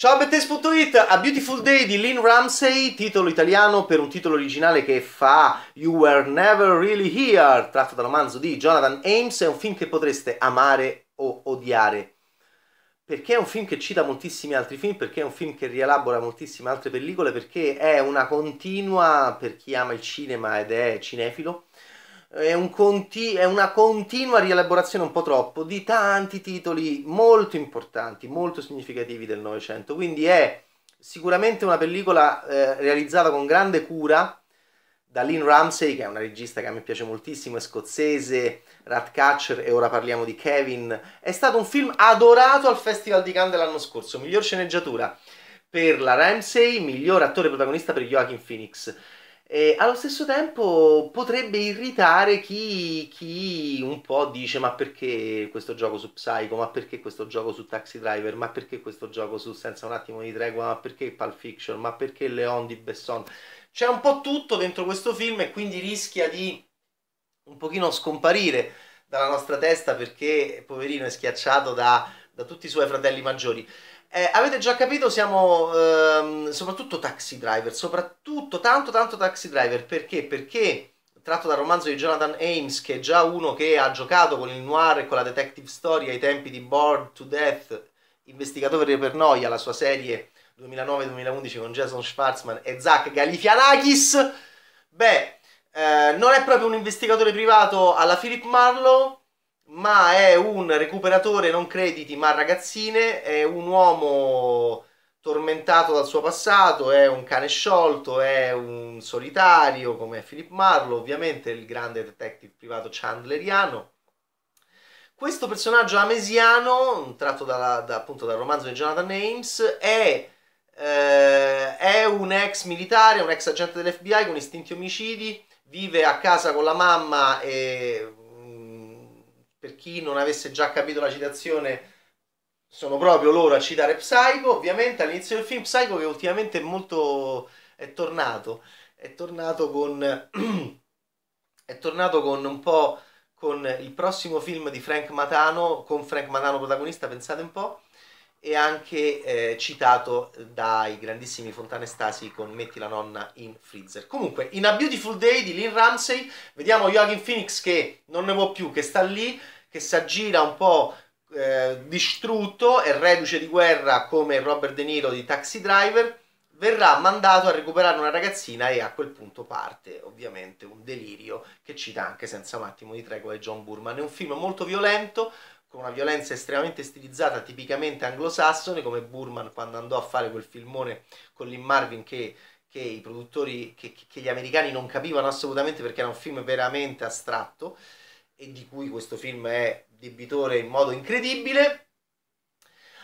Ciao a Bettes.it, A Beautiful Day di Lynn Ramsey, titolo italiano per un titolo originale che fa You Were Never Really Here, tratto dal romanzo di Jonathan Ames, è un film che potreste amare o odiare. Perché è un film che cita moltissimi altri film, perché è un film che rielabora moltissime altre pellicole, perché è una continua per chi ama il cinema ed è cinefilo, è, un conti- è una continua rielaborazione un po' troppo di tanti titoli molto importanti, molto significativi del Novecento, quindi è sicuramente una pellicola eh, realizzata con grande cura da Lynn Ramsey, che è una regista che a me piace moltissimo, è scozzese, Ratcatcher e ora parliamo di Kevin. È stato un film adorato al Festival di Cannes l'anno scorso, miglior sceneggiatura per la Ramsey, miglior attore protagonista per Joachim Phoenix. E allo stesso tempo potrebbe irritare chi, chi, un po' dice ma perché questo gioco su Psycho, ma perché questo gioco su Taxi Driver, ma perché questo gioco su Senza un attimo di tregua, ma perché Pulp Fiction, ma perché Leon di Besson. C'è un po' tutto dentro questo film e quindi rischia di un pochino scomparire dalla nostra testa perché poverino è schiacciato da, da tutti i suoi fratelli maggiori. Eh, avete già capito, siamo ehm, soprattutto taxi driver, soprattutto tanto tanto taxi driver, perché? Perché tratto dal romanzo di Jonathan Ames, che è già uno che ha giocato con il noir e con la detective story ai tempi di Bored to Death, investigatore per noia, la sua serie 2009-2011 con Jason Schwartzman e Zach Galifianakis, beh, eh, non è proprio un investigatore privato alla Philip Marlowe, ma è un recuperatore non crediti ma ragazzine, è un uomo tormentato dal suo passato, è un cane sciolto, è un solitario come Philip Marlowe, ovviamente il grande detective privato chandleriano. Questo personaggio amesiano, tratto dalla, da, appunto dal romanzo di Jonathan Ames, è, eh, è un ex militare, un ex agente dell'FBI con istinti omicidi, vive a casa con la mamma e per chi non avesse già capito la citazione, sono proprio loro a citare Psycho, ovviamente all'inizio del film Psycho che ultimamente è molto è tornato, è tornato con è tornato con un po' con il prossimo film di Frank Matano, con Frank Matano protagonista, pensate un po', e anche eh, citato dai grandissimi Fontanestasi con Metti la nonna in freezer. Comunque, in A Beautiful Day di Lynn Ramsey, vediamo Joachim Phoenix che non ne può più, che sta lì, che si aggira un po' eh, distrutto, e reduce di guerra come Robert De Niro di Taxi Driver, verrà mandato a recuperare una ragazzina e a quel punto parte ovviamente un delirio che cita anche senza un attimo di tregua di John Burman. È un film molto violento, con una violenza estremamente stilizzata, tipicamente anglosassone, come Burman quando andò a fare quel filmone con Lynn Marvin che, che i produttori, che, che gli americani non capivano assolutamente perché era un film veramente astratto e di cui questo film è debitore in modo incredibile.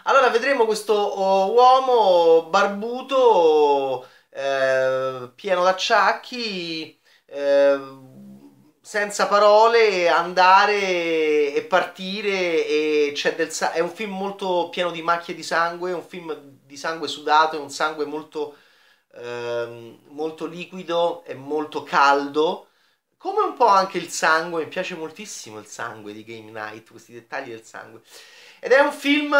Allora vedremo questo oh, uomo barbuto, eh, pieno d'acciacchi, eh, senza parole andare e partire e c'è del sa- è un film molto pieno di macchie di sangue, un film di sangue sudato, è un sangue molto, ehm, molto liquido e molto caldo, come un po' anche il sangue, mi piace moltissimo il sangue di Game Night, questi dettagli del sangue. Ed è un film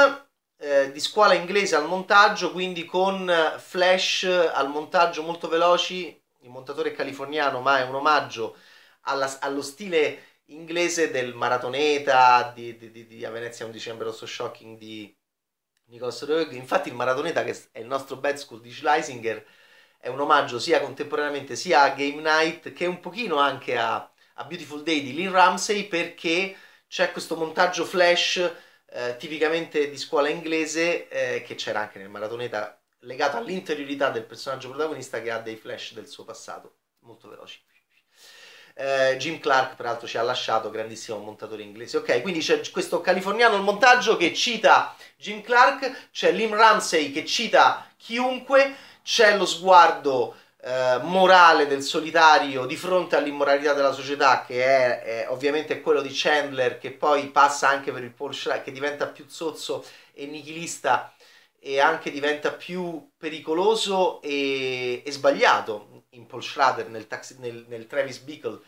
eh, di scuola inglese al montaggio, quindi con flash al montaggio molto veloci, il montatore è californiano ma è un omaggio alla, allo stile inglese del maratoneta di, di, di, di A Venezia un dicembre rosso shocking di Nicolas Roeg. Infatti il maratoneta che è il nostro bad school di Schleisinger è un omaggio sia contemporaneamente sia a Game Night che un pochino anche a, a Beautiful Day di Lynn Ramsey perché c'è questo montaggio flash eh, tipicamente di scuola inglese eh, che c'era anche nel maratoneta legato all'interiorità del personaggio protagonista che ha dei flash del suo passato molto veloci. Eh, Jim Clark, peraltro, ci ha lasciato, grandissimo montatore inglese. Ok, quindi c'è questo californiano al montaggio che cita Jim Clark, c'è Lim Ramsey che cita chiunque, c'è lo sguardo eh, morale del solitario di fronte all'immoralità della società che è, è ovviamente quello di Chandler che poi passa anche per il Paul Schreier che diventa più zozzo e nichilista e anche diventa più pericoloso e, e sbagliato Paul Schrader nel, taxi, nel, nel Travis Beagle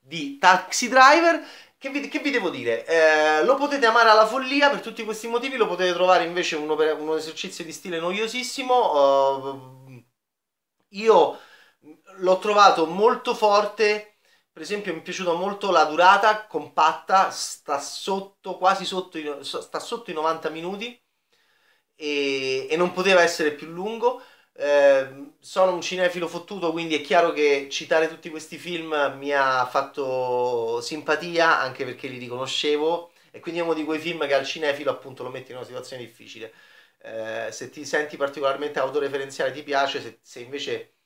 di Taxi Driver. Che vi, che vi devo dire? Eh, lo potete amare alla follia per tutti questi motivi, lo potete trovare invece un, un esercizio di stile noiosissimo. Uh, io l'ho trovato molto forte, per esempio mi è piaciuta molto la durata, compatta, sta sotto, quasi sotto, i, sta sotto i 90 minuti e, e non poteva essere più lungo Ehm, sono un cinefilo fottuto, quindi è chiaro che citare tutti questi film mi ha fatto simpatia, anche perché li riconoscevo, e quindi è uno di quei film che al cinefilo appunto lo metti in una situazione difficile. Eh, se ti senti particolarmente autoreferenziale ti piace, se, se invece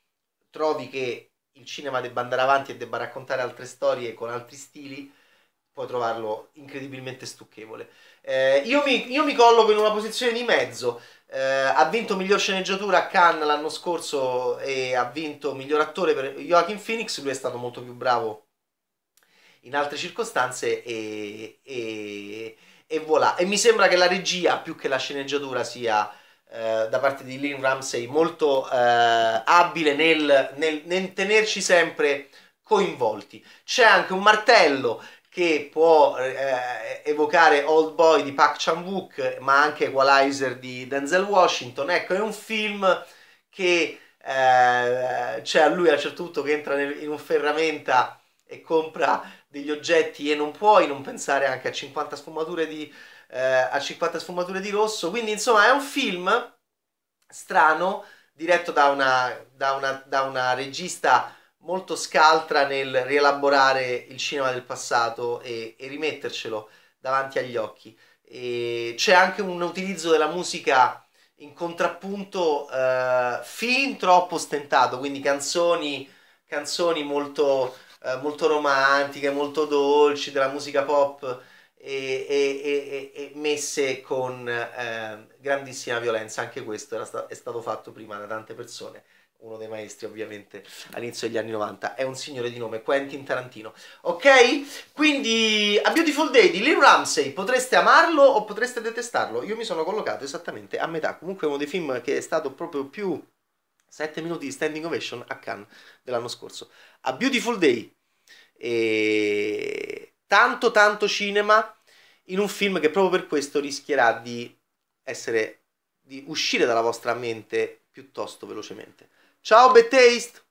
trovi che il cinema debba andare avanti e debba raccontare altre storie con altri stili, puoi trovarlo incredibilmente stucchevole. Eh, io, mi, io mi colloco in una posizione di mezzo. Eh, ha vinto miglior sceneggiatura a Cannes l'anno scorso e ha vinto miglior attore per Joachim Phoenix. Lui è stato molto più bravo in altre circostanze e, e, e voilà. E mi sembra che la regia più che la sceneggiatura sia eh, da parte di Lynn Ramsey molto eh, abile nel, nel, nel tenerci sempre coinvolti. C'è anche un martello che può eh, evocare Old Boy di Park Chan-wook, ma anche Equalizer di Denzel Washington. Ecco, è un film che eh, c'è cioè, a lui a un certo punto che entra nel, in un ferramenta e compra degli oggetti e non puoi non pensare anche a 50 sfumature di, eh, a 50 sfumature di rosso. Quindi, insomma, è un film strano, diretto da una, da una, da una regista molto scaltra nel rielaborare il cinema del passato e, e rimettercelo davanti agli occhi. E c'è anche un utilizzo della musica in contrappunto eh, fin troppo stentato, quindi canzoni, canzoni molto, eh, molto romantiche, molto dolci, della musica pop e, e, e, messe con eh, grandissima violenza. Anche questo sta è stato fatto prima da tante persone. Uno dei maestri, ovviamente, all'inizio degli anni 90 è un signore di nome Quentin Tarantino. Ok? Quindi, A Beautiful Day di Lil Ramsey, potreste amarlo o potreste detestarlo? Io mi sono collocato esattamente a metà. Comunque, è uno dei film che è stato proprio più 7 minuti di standing ovation a Cannes dell'anno scorso. A Beautiful Day. E tanto tanto cinema in un film che proprio per questo rischierà di essere di uscire dalla vostra mente piuttosto velocemente. Ciao Betaste!